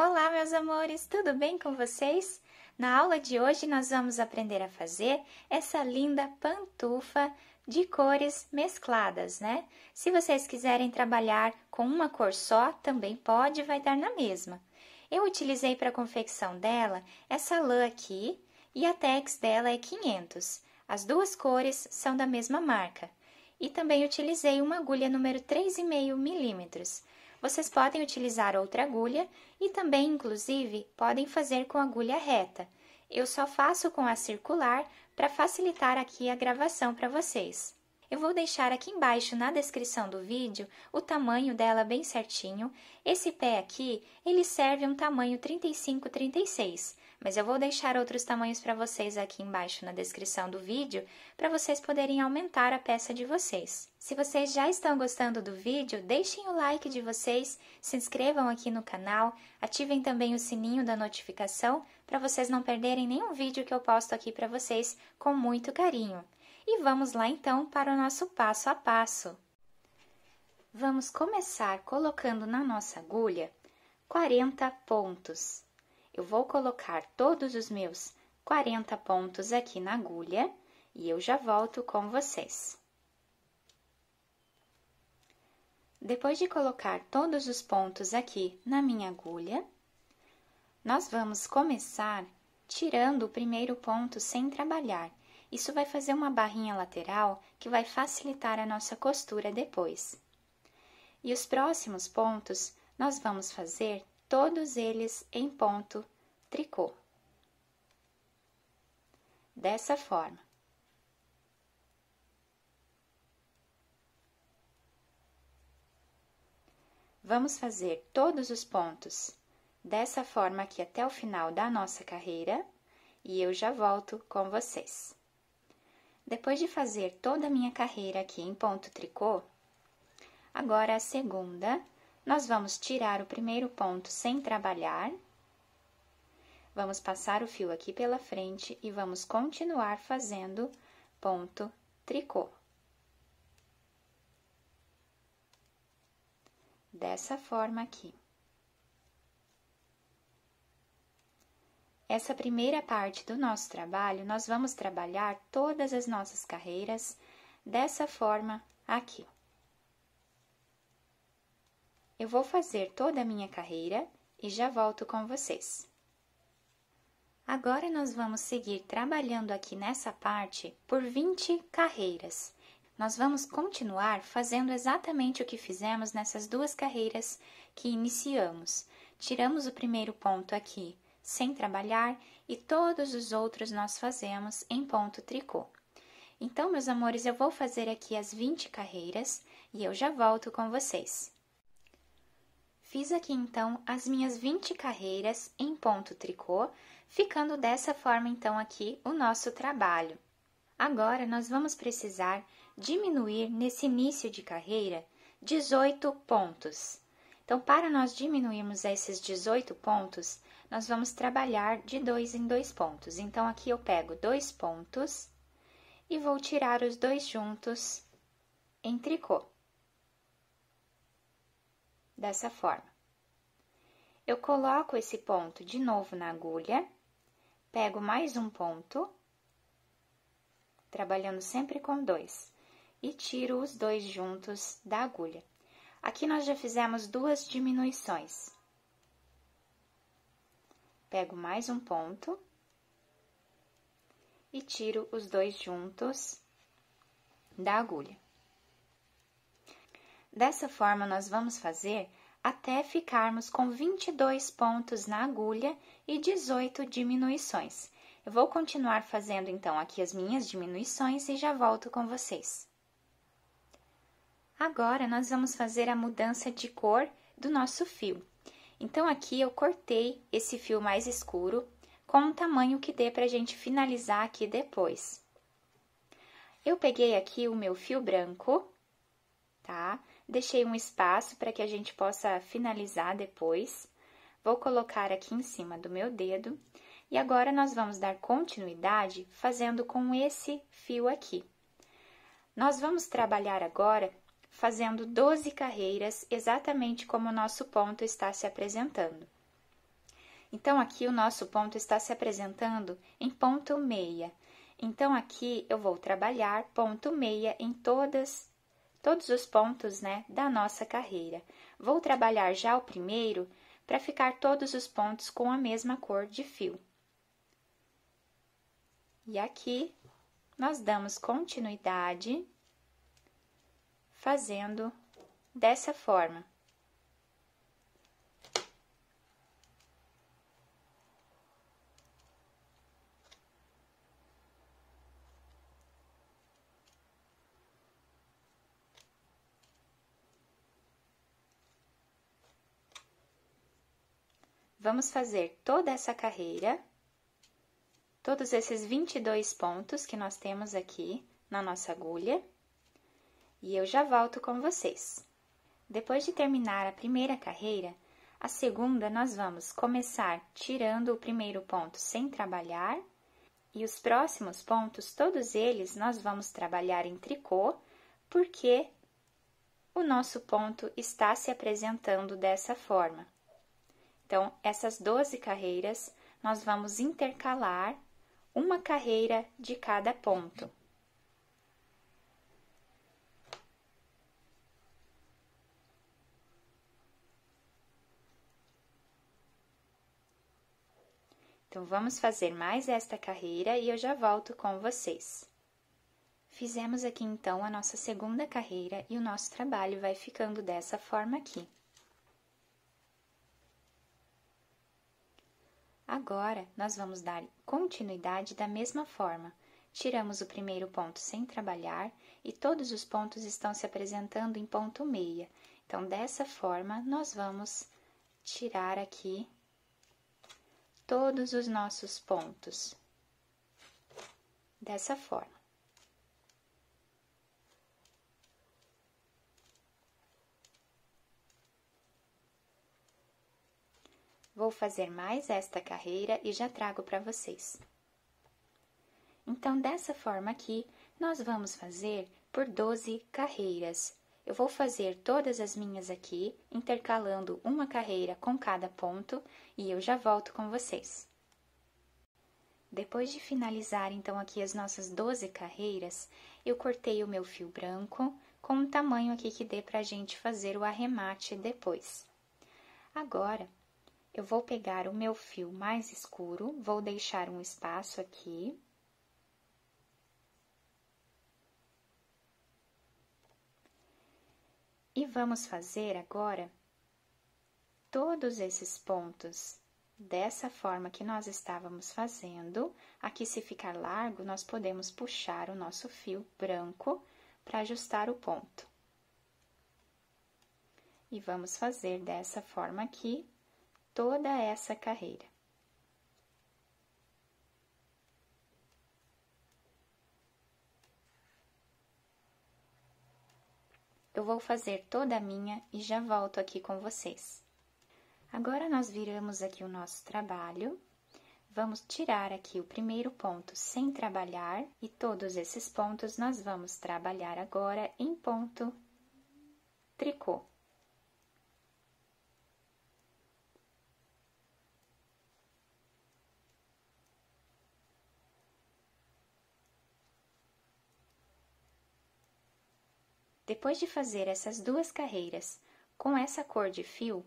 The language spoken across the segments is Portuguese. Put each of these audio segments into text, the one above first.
Olá, meus amores, tudo bem com vocês? Na aula de hoje, nós vamos aprender a fazer essa linda pantufa de cores mescladas, né? Se vocês quiserem trabalhar com uma cor só, também pode, vai dar na mesma. Eu utilizei para a confecção dela essa lã aqui e a tex dela é 500. As duas cores são da mesma marca. E também utilizei uma agulha número 3,5 milímetros. Vocês podem utilizar outra agulha e também, inclusive, podem fazer com agulha reta. Eu só faço com a circular para facilitar aqui a gravação para vocês. Eu vou deixar aqui embaixo na descrição do vídeo o tamanho dela bem certinho. Esse pé aqui, ele serve um tamanho 35-36, mas eu vou deixar outros tamanhos para vocês aqui embaixo na descrição do vídeo para vocês poderem aumentar a peça de vocês. Se vocês já estão gostando do vídeo, deixem o like de vocês, se inscrevam aqui no canal, ativem também o sininho da notificação para vocês não perderem nenhum vídeo que eu posto aqui para vocês com muito carinho. E vamos lá então para o nosso passo a passo. Vamos começar colocando na nossa agulha 40 pontos. Eu vou colocar todos os meus 40 pontos aqui na agulha e eu já volto com vocês. Depois de colocar todos os pontos aqui na minha agulha, nós vamos começar tirando o primeiro ponto sem trabalhar. Isso vai fazer uma barrinha lateral que vai facilitar a nossa costura depois. E os próximos pontos nós vamos fazer todos eles em ponto tricô. Dessa forma. Vamos fazer todos os pontos dessa forma aqui até o final da nossa carreira e eu já volto com vocês. Depois de fazer toda a minha carreira aqui em ponto tricô, agora a segunda, nós vamos tirar o primeiro ponto sem trabalhar, vamos passar o fio aqui pela frente e vamos continuar fazendo ponto tricô. dessa forma aqui. Essa primeira parte do nosso trabalho, nós vamos trabalhar todas as nossas carreiras dessa forma aqui. Eu vou fazer toda a minha carreira e já volto com vocês. Agora, nós vamos seguir trabalhando aqui nessa parte por 20 carreiras nós vamos continuar fazendo exatamente o que fizemos nessas duas carreiras que iniciamos. Tiramos o primeiro ponto aqui, sem trabalhar, e todos os outros nós fazemos em ponto tricô. Então, meus amores, eu vou fazer aqui as 20 carreiras e eu já volto com vocês. Fiz aqui então as minhas 20 carreiras em ponto tricô, ficando dessa forma então aqui o nosso trabalho. Agora nós vamos precisar diminuir nesse início de carreira 18 pontos. Então, para nós diminuirmos esses 18 pontos, nós vamos trabalhar de dois em dois pontos. Então, aqui eu pego dois pontos e vou tirar os dois juntos em tricô. Dessa forma. Eu coloco esse ponto de novo na agulha, pego mais um ponto, trabalhando sempre com dois e tiro os dois juntos da agulha. Aqui nós já fizemos duas diminuições. Pego mais um ponto e tiro os dois juntos da agulha. Dessa forma, nós vamos fazer até ficarmos com 22 pontos na agulha e 18 diminuições. Eu vou continuar fazendo então aqui as minhas diminuições e já volto com vocês. Agora, nós vamos fazer a mudança de cor do nosso fio. Então, aqui eu cortei esse fio mais escuro com o tamanho que dê para a gente finalizar aqui depois. Eu peguei aqui o meu fio branco, tá? Deixei um espaço para que a gente possa finalizar depois. Vou colocar aqui em cima do meu dedo. E agora, nós vamos dar continuidade fazendo com esse fio aqui. Nós vamos trabalhar agora fazendo 12 carreiras exatamente como o nosso ponto está se apresentando. Então, aqui o nosso ponto está se apresentando em ponto meia. Então, aqui eu vou trabalhar ponto meia em todas, todos os pontos né, da nossa carreira. Vou trabalhar já o primeiro para ficar todos os pontos com a mesma cor de fio. E aqui nós damos continuidade fazendo dessa forma. Vamos fazer toda essa carreira, todos esses 22 pontos que nós temos aqui na nossa agulha e eu já volto com vocês. Depois de terminar a primeira carreira, a segunda nós vamos começar tirando o primeiro ponto sem trabalhar e os próximos pontos, todos eles nós vamos trabalhar em tricô, porque o nosso ponto está se apresentando dessa forma. Então, essas 12 carreiras nós vamos intercalar uma carreira de cada ponto. Então vamos fazer mais esta carreira e eu já volto com vocês. Fizemos aqui então a nossa segunda carreira e o nosso trabalho vai ficando dessa forma aqui. Agora, nós vamos dar continuidade da mesma forma. Tiramos o primeiro ponto sem trabalhar e todos os pontos estão se apresentando em ponto meia. Então, dessa forma, nós vamos tirar aqui todos os nossos pontos. Dessa forma. Vou fazer mais esta carreira e já trago para vocês. Então, dessa forma aqui, nós vamos fazer por 12 carreiras eu vou fazer todas as minhas aqui, intercalando uma carreira com cada ponto, e eu já volto com vocês. Depois de finalizar então aqui as nossas 12 carreiras, eu cortei o meu fio branco com um tamanho aqui que dê para a gente fazer o arremate depois. Agora, eu vou pegar o meu fio mais escuro, vou deixar um espaço aqui E vamos fazer agora todos esses pontos dessa forma que nós estávamos fazendo. Aqui, se ficar largo, nós podemos puxar o nosso fio branco para ajustar o ponto. E vamos fazer dessa forma aqui toda essa carreira. Eu vou fazer toda a minha e já volto aqui com vocês. Agora, nós viramos aqui o nosso trabalho. Vamos tirar aqui o primeiro ponto sem trabalhar e todos esses pontos nós vamos trabalhar agora em ponto tricô. Depois de fazer essas duas carreiras com essa cor de fio,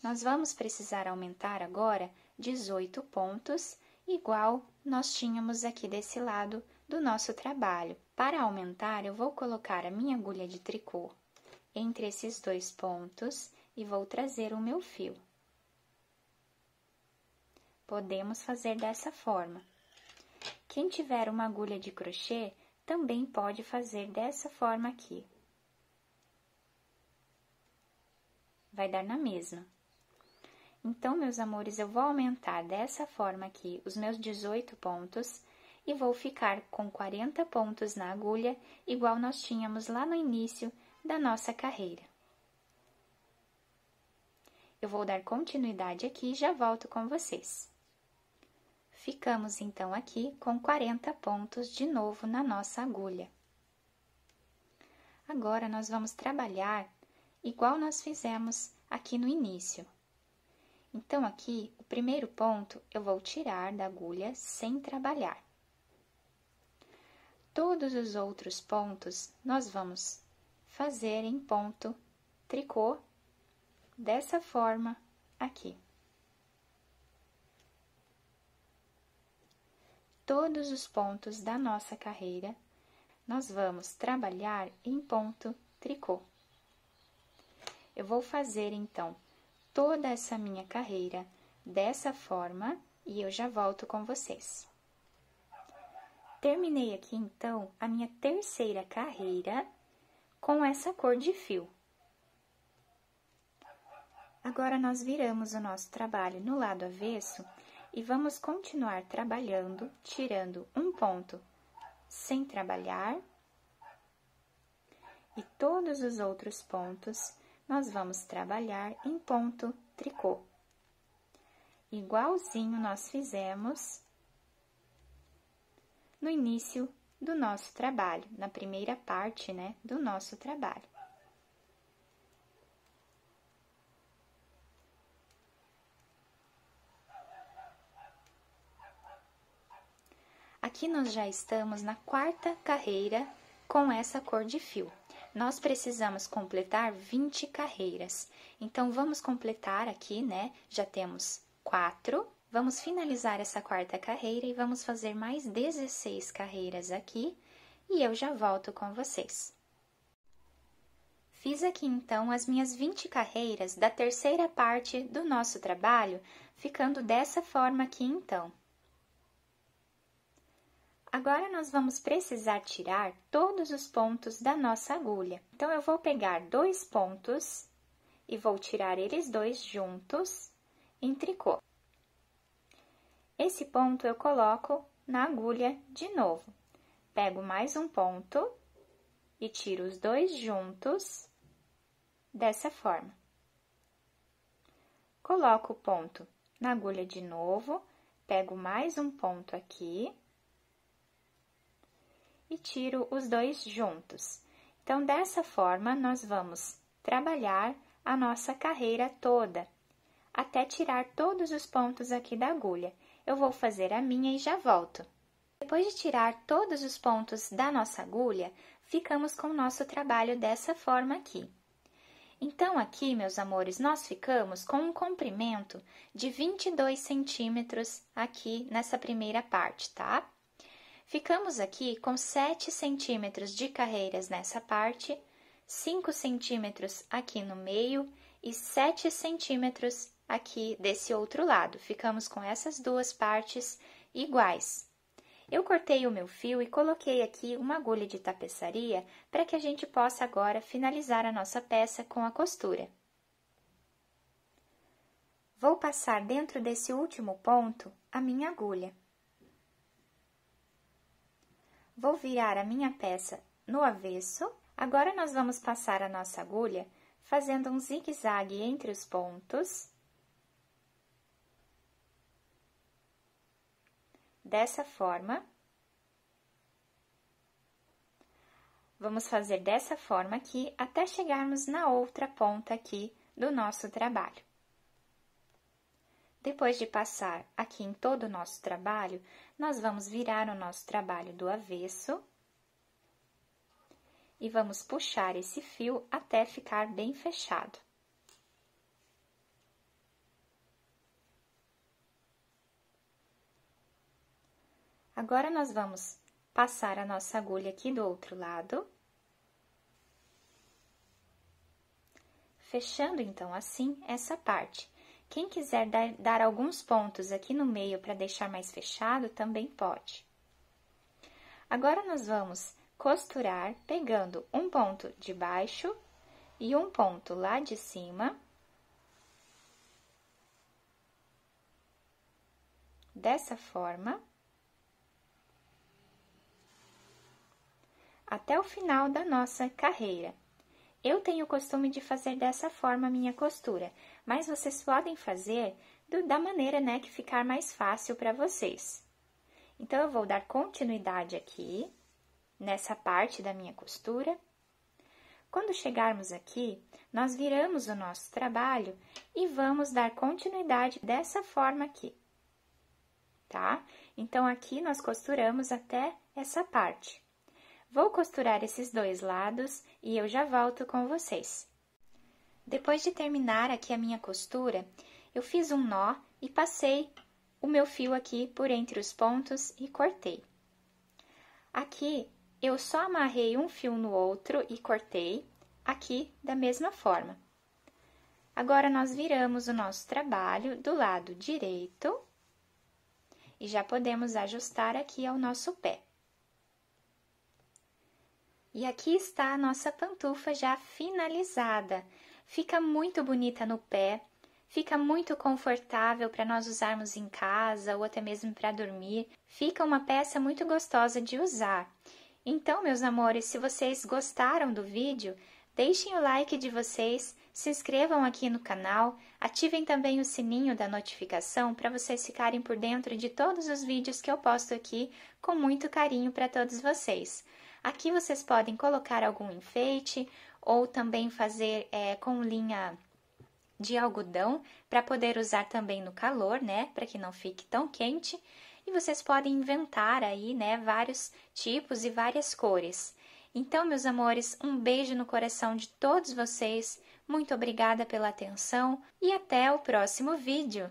nós vamos precisar aumentar agora 18 pontos, igual nós tínhamos aqui desse lado do nosso trabalho. Para aumentar, eu vou colocar a minha agulha de tricô entre esses dois pontos e vou trazer o meu fio. Podemos fazer dessa forma. Quem tiver uma agulha de crochê, também pode fazer dessa forma aqui. vai dar na mesma. Então, meus amores, eu vou aumentar dessa forma aqui os meus 18 pontos e vou ficar com 40 pontos na agulha, igual nós tínhamos lá no início da nossa carreira. Eu vou dar continuidade aqui e já volto com vocês. Ficamos então aqui com 40 pontos de novo na nossa agulha. Agora, nós vamos trabalhar igual nós fizemos aqui no início. Então, aqui, o primeiro ponto, eu vou tirar da agulha sem trabalhar. Todos os outros pontos, nós vamos fazer em ponto tricô dessa forma aqui. Todos os pontos da nossa carreira, nós vamos trabalhar em ponto tricô. Eu vou fazer então toda essa minha carreira dessa forma e eu já volto com vocês. Terminei aqui então a minha terceira carreira com essa cor de fio. Agora, nós viramos o nosso trabalho no lado avesso e vamos continuar trabalhando, tirando um ponto sem trabalhar e todos os outros pontos nós vamos trabalhar em ponto tricô. Igualzinho nós fizemos no início do nosso trabalho, na primeira parte, né, do nosso trabalho. Aqui nós já estamos na quarta carreira com essa cor de fio. Nós precisamos completar 20 carreiras. Então, vamos completar aqui, né? Já temos quatro. Vamos finalizar essa quarta carreira e vamos fazer mais 16 carreiras aqui. E eu já volto com vocês. Fiz aqui então as minhas 20 carreiras da terceira parte do nosso trabalho, ficando dessa forma aqui então. Agora, nós vamos precisar tirar todos os pontos da nossa agulha. Então, eu vou pegar dois pontos e vou tirar eles dois juntos em tricô. Esse ponto eu coloco na agulha de novo. Pego mais um ponto e tiro os dois juntos dessa forma. Coloco o ponto na agulha de novo, pego mais um ponto aqui e tiro os dois juntos. Então, dessa forma, nós vamos trabalhar a nossa carreira toda, até tirar todos os pontos aqui da agulha. Eu vou fazer a minha e já volto. Depois de tirar todos os pontos da nossa agulha, ficamos com o nosso trabalho dessa forma aqui. Então, aqui, meus amores, nós ficamos com um comprimento de 22 centímetros aqui nessa primeira parte, tá? Ficamos aqui com 7 centímetros de carreiras nessa parte, 5 centímetros aqui no meio e 7 centímetros aqui desse outro lado. Ficamos com essas duas partes iguais. Eu cortei o meu fio e coloquei aqui uma agulha de tapeçaria para que a gente possa agora finalizar a nossa peça com a costura. Vou passar dentro desse último ponto a minha agulha. Vou virar a minha peça no avesso. Agora, nós vamos passar a nossa agulha fazendo um zigue-zague entre os pontos. Dessa forma. Vamos fazer dessa forma aqui até chegarmos na outra ponta aqui do nosso trabalho. Depois de passar aqui em todo o nosso trabalho, nós vamos virar o nosso trabalho do avesso e vamos puxar esse fio até ficar bem fechado. Agora, nós vamos passar a nossa agulha aqui do outro lado. Fechando, então, assim, essa parte. Quem quiser dar, dar alguns pontos aqui no meio para deixar mais fechado, também pode. Agora, nós vamos costurar pegando um ponto de baixo e um ponto lá de cima. Dessa forma. Até o final da nossa carreira. Eu tenho o costume de fazer dessa forma a minha costura, mas vocês podem fazer do, da maneira né, que ficar mais fácil para vocês. Então, eu vou dar continuidade aqui, nessa parte da minha costura. Quando chegarmos aqui, nós viramos o nosso trabalho e vamos dar continuidade dessa forma aqui, tá? Então, aqui nós costuramos até essa parte. Vou costurar esses dois lados e eu já volto com vocês. Depois de terminar aqui a minha costura, eu fiz um nó e passei o meu fio aqui por entre os pontos e cortei. Aqui, eu só amarrei um fio no outro e cortei, aqui da mesma forma. Agora, nós viramos o nosso trabalho do lado direito e já podemos ajustar aqui ao nosso pé. E aqui está a nossa pantufa já finalizada fica muito bonita no pé, fica muito confortável para nós usarmos em casa ou até mesmo para dormir, fica uma peça muito gostosa de usar. Então, meus amores, se vocês gostaram do vídeo, deixem o like de vocês, se inscrevam aqui no canal, ativem também o sininho da notificação para vocês ficarem por dentro de todos os vídeos que eu posto aqui com muito carinho para todos vocês. Aqui vocês podem colocar algum enfeite, ou também fazer é, com linha de algodão para poder usar também no calor, né? Para que não fique tão quente. E vocês podem inventar aí, né? Vários tipos e várias cores. Então, meus amores, um beijo no coração de todos vocês. Muito obrigada pela atenção e até o próximo vídeo!